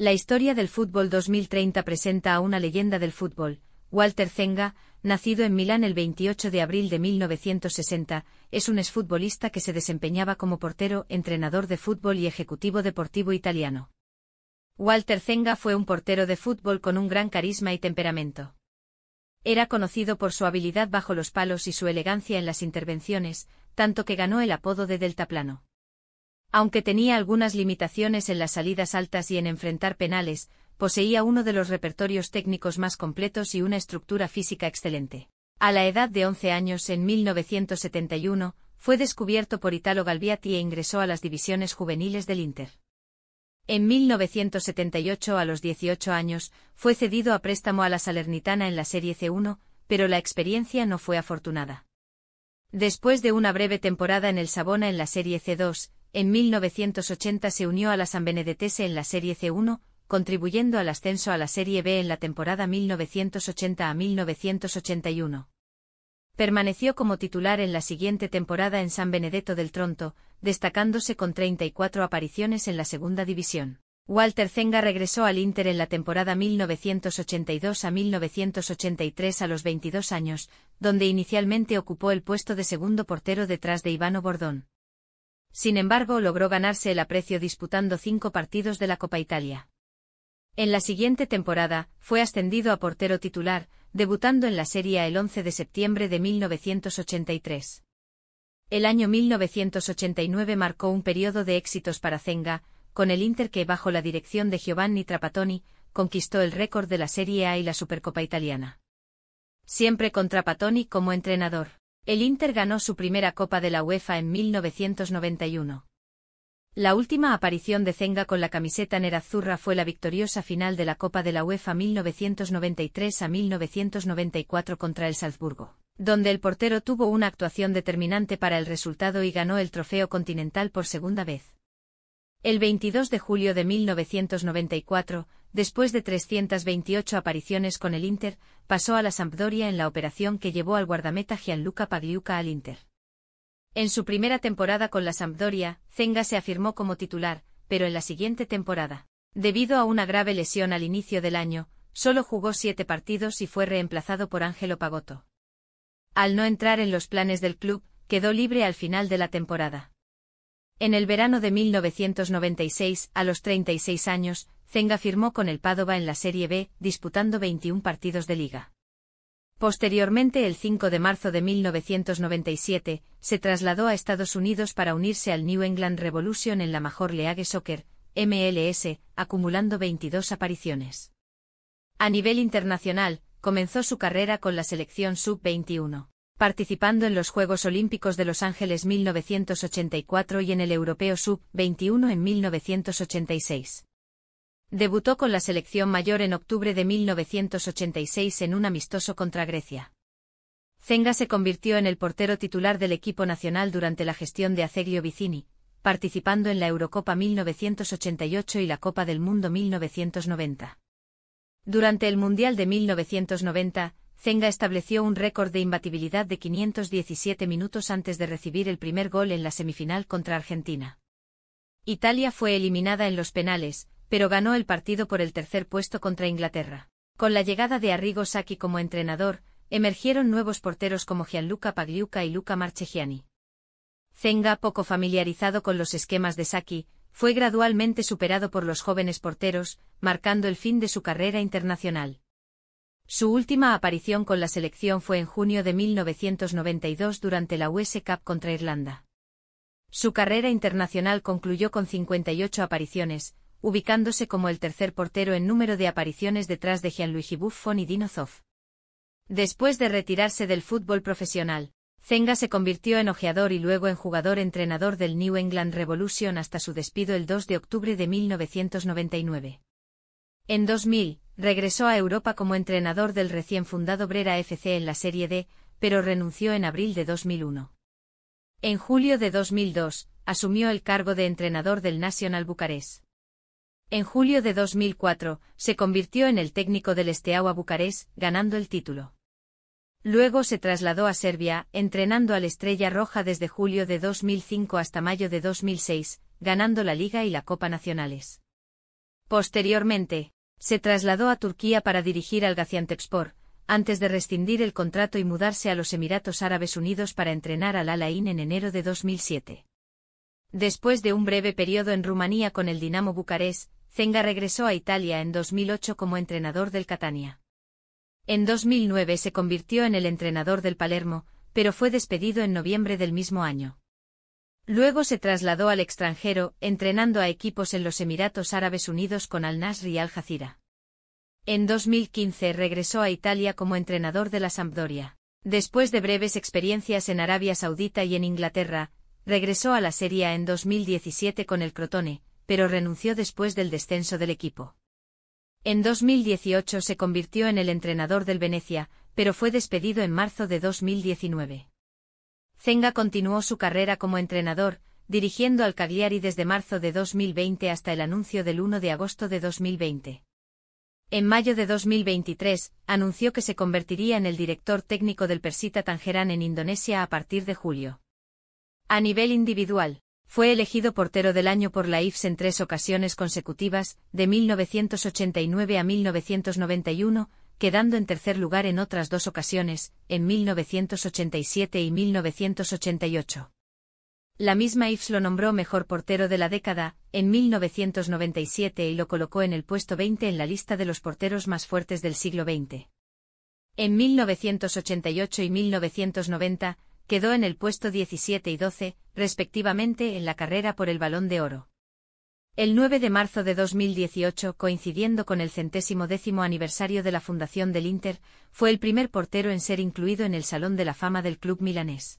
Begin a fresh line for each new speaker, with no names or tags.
La historia del fútbol 2030 presenta a una leyenda del fútbol, Walter Zenga, nacido en Milán el 28 de abril de 1960, es un exfutbolista que se desempeñaba como portero, entrenador de fútbol y ejecutivo deportivo italiano. Walter Zenga fue un portero de fútbol con un gran carisma y temperamento. Era conocido por su habilidad bajo los palos y su elegancia en las intervenciones, tanto que ganó el apodo de Deltaplano. Aunque tenía algunas limitaciones en las salidas altas y en enfrentar penales, poseía uno de los repertorios técnicos más completos y una estructura física excelente. A la edad de 11 años, en 1971, fue descubierto por Italo Galbiati e ingresó a las divisiones juveniles del Inter. En 1978, a los 18 años, fue cedido a préstamo a la Salernitana en la Serie C1, pero la experiencia no fue afortunada. Después de una breve temporada en el Sabona en la Serie C2, en 1980 se unió a la San Benedetese en la Serie C1, contribuyendo al ascenso a la Serie B en la temporada 1980 a 1981. Permaneció como titular en la siguiente temporada en San Benedetto del Tronto, destacándose con 34 apariciones en la segunda división. Walter Zenga regresó al Inter en la temporada 1982 a 1983 a los 22 años, donde inicialmente ocupó el puesto de segundo portero detrás de Ivano Bordón. Sin embargo, logró ganarse el aprecio disputando cinco partidos de la Copa Italia. En la siguiente temporada, fue ascendido a portero titular, debutando en la Serie A el 11 de septiembre de 1983. El año 1989 marcó un periodo de éxitos para Zenga, con el Inter que bajo la dirección de Giovanni Trapattoni, conquistó el récord de la Serie A y la Supercopa italiana. Siempre con Trapattoni como entrenador. El Inter ganó su primera Copa de la UEFA en 1991. La última aparición de Zenga con la camiseta nerazzurra fue la victoriosa final de la Copa de la UEFA 1993 a 1994 contra el Salzburgo, donde el portero tuvo una actuación determinante para el resultado y ganó el trofeo continental por segunda vez. El 22 de julio de 1994, después de 328 apariciones con el Inter, pasó a la Sampdoria en la operación que llevó al guardameta Gianluca Pagliuca al Inter. En su primera temporada con la Sampdoria, Zenga se afirmó como titular, pero en la siguiente temporada, debido a una grave lesión al inicio del año, solo jugó siete partidos y fue reemplazado por Ángelo Pagotto. Al no entrar en los planes del club, quedó libre al final de la temporada. En el verano de 1996, a los 36 años, Zenga firmó con el Padova en la Serie B, disputando 21 partidos de liga. Posteriormente, el 5 de marzo de 1997, se trasladó a Estados Unidos para unirse al New England Revolution en la Major League Soccer, MLS, acumulando 22 apariciones. A nivel internacional, comenzó su carrera con la selección sub-21, participando en los Juegos Olímpicos de Los Ángeles 1984 y en el Europeo sub-21 en 1986. Debutó con la selección mayor en octubre de 1986 en un amistoso contra Grecia. Zenga se convirtió en el portero titular del equipo nacional durante la gestión de Aceglio Vicini, participando en la Eurocopa 1988 y la Copa del Mundo 1990. Durante el Mundial de 1990, Zenga estableció un récord de imbatibilidad de 517 minutos antes de recibir el primer gol en la semifinal contra Argentina. Italia fue eliminada en los penales, pero ganó el partido por el tercer puesto contra Inglaterra. Con la llegada de Arrigo Sacchi como entrenador, emergieron nuevos porteros como Gianluca Pagliuca y Luca Marchegiani. Zenga, poco familiarizado con los esquemas de Sacchi, fue gradualmente superado por los jóvenes porteros, marcando el fin de su carrera internacional. Su última aparición con la selección fue en junio de 1992 durante la US Cup contra Irlanda. Su carrera internacional concluyó con 58 apariciones, ubicándose como el tercer portero en número de apariciones detrás de Gianluigi Buffon y Dino Zoff. Después de retirarse del fútbol profesional, Zenga se convirtió en ojeador y luego en jugador-entrenador del New England Revolution hasta su despido el 2 de octubre de 1999. En 2000, regresó a Europa como entrenador del recién fundado Brera FC en la Serie D, pero renunció en abril de 2001. En julio de 2002, asumió el cargo de entrenador del National Bucarest. En julio de 2004, se convirtió en el técnico del Steaua Bucarest, ganando el título. Luego se trasladó a Serbia, entrenando al Estrella Roja desde julio de 2005 hasta mayo de 2006, ganando la Liga y la Copa Nacionales. Posteriormente, se trasladó a Turquía para dirigir al Gaziantepspor, antes de rescindir el contrato y mudarse a los Emiratos Árabes Unidos para entrenar al al en enero de 2007. Después de un breve periodo en Rumanía con el Dinamo Bucarest, Zenga regresó a Italia en 2008 como entrenador del Catania. En 2009 se convirtió en el entrenador del Palermo, pero fue despedido en noviembre del mismo año. Luego se trasladó al extranjero, entrenando a equipos en los Emiratos Árabes Unidos con Al-Nasr y Al-Jazira. En 2015 regresó a Italia como entrenador de la Sampdoria. Después de breves experiencias en Arabia Saudita y en Inglaterra, regresó a la Serie A en 2017 con el Crotone, pero renunció después del descenso del equipo. En 2018 se convirtió en el entrenador del Venecia, pero fue despedido en marzo de 2019. Zenga continuó su carrera como entrenador, dirigiendo al Cagliari desde marzo de 2020 hasta el anuncio del 1 de agosto de 2020. En mayo de 2023, anunció que se convertiría en el director técnico del Persita Tangerán en Indonesia a partir de julio. A nivel individual, fue elegido portero del año por la IFS en tres ocasiones consecutivas, de 1989 a 1991, quedando en tercer lugar en otras dos ocasiones, en 1987 y 1988. La misma IFS lo nombró mejor portero de la década, en 1997 y lo colocó en el puesto 20 en la lista de los porteros más fuertes del siglo XX. En 1988 y 1990, quedó en el puesto 17 y 12, respectivamente, en la carrera por el Balón de Oro. El 9 de marzo de 2018, coincidiendo con el centésimo décimo aniversario de la fundación del Inter, fue el primer portero en ser incluido en el Salón de la Fama del club milanés.